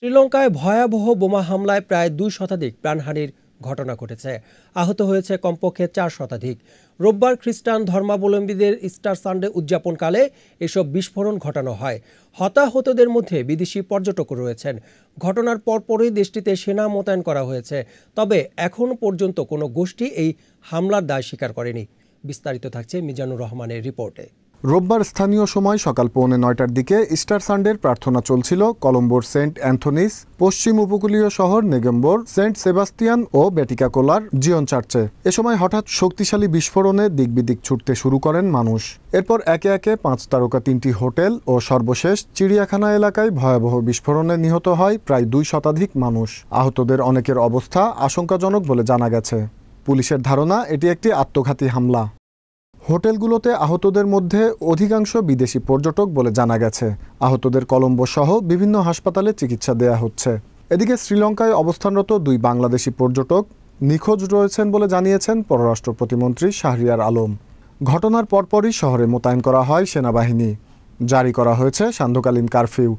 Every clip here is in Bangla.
শ্রীলঙ্কায় ভয়াবহ বোমা হামলায় প্রায় দুই শতাধিক প্রাণহানির ঘটনা ঘটেছে আহত হয়েছে কমপক্ষে চার শতাধিক রোববার খ্রিস্টান ধর্মাবলম্বীদের ইস্টার সানডে উদযাপনকালে এসব বিস্ফোরণ ঘটানো হয় হতাহতদের মধ্যে বিদেশি পর্যটকও রয়েছেন ঘটনার পরপরই দেশটিতে সেনা মোতায়েন করা হয়েছে তবে এখন পর্যন্ত কোনো গোষ্ঠী এই হামলার দায় স্বীকার করেনি বিস্তারিত থাকছে মিজানুর রহমানের রিপোর্টে রোববার স্থানীয় সময় সকাল পৌনে নয়টার দিকে ইস্টার সানডের প্রার্থনা চলছিল কলম্বোর সেন্ট অ্যান্থনিস পশ্চিম উপকূলীয় শহর নেগেম্বর সেন্ট সেবাস্তিয়ান ও বেটিকাকোলার জিয়ন চার্চে এ সময় হঠাৎ শক্তিশালী বিস্ফোরণে দিকবিদিক ছুটতে শুরু করেন মানুষ এরপর একে একে পাঁচ তারকা তিনটি হোটেল ও সর্বশেষ চিড়িয়াখানা এলাকায় ভয়াবহ বিস্ফোরণে নিহত হয় প্রায় দুই শতাধিক মানুষ আহতদের অনেকের অবস্থা আশঙ্কাজনক বলে জানা গেছে পুলিশের ধারণা এটি একটি আত্মঘাতী হামলা হোটেলগুলোতে আহতদের মধ্যে অধিকাংশ বিদেশি পর্যটক বলে জানা গেছে আহতদের কলম্বো সহ বিভিন্ন হাসপাতালে চিকিৎসা দেয়া হচ্ছে এদিকে শ্রীলঙ্কায় অবস্থানরত দুই বাংলাদেশি পর্যটক নিখোঁজ রয়েছেন বলে জানিয়েছেন পররাষ্ট্র প্রতিমন্ত্রী শাহরিয়ার আলম ঘটনার পরপরই শহরে মোতায়েন করা হয় সেনাবাহিনী জারি করা হয়েছে সান্ধ্যকালীন কারফিউ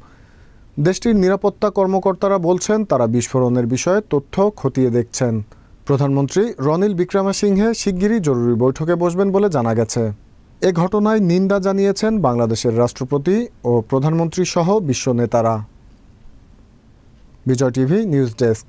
দেশটির নিরাপত্তা কর্মকর্তারা বলছেন তারা বিস্ফোরণের বিষয়ে তথ্য খতিয়ে দেখছেন প্রধানমন্ত্রী রনিল বিক্রমাসিংহে শিগগিরই জরুরি বৈঠকে বসবেন বলে জানা গেছে এ ঘটনায় নিন্দা জানিয়েছেন বাংলাদেশের রাষ্ট্রপতি ও প্রধানমন্ত্রী সহ বিশ্ব নেতারা বিজয় টিভি নিউজ ডেস্ক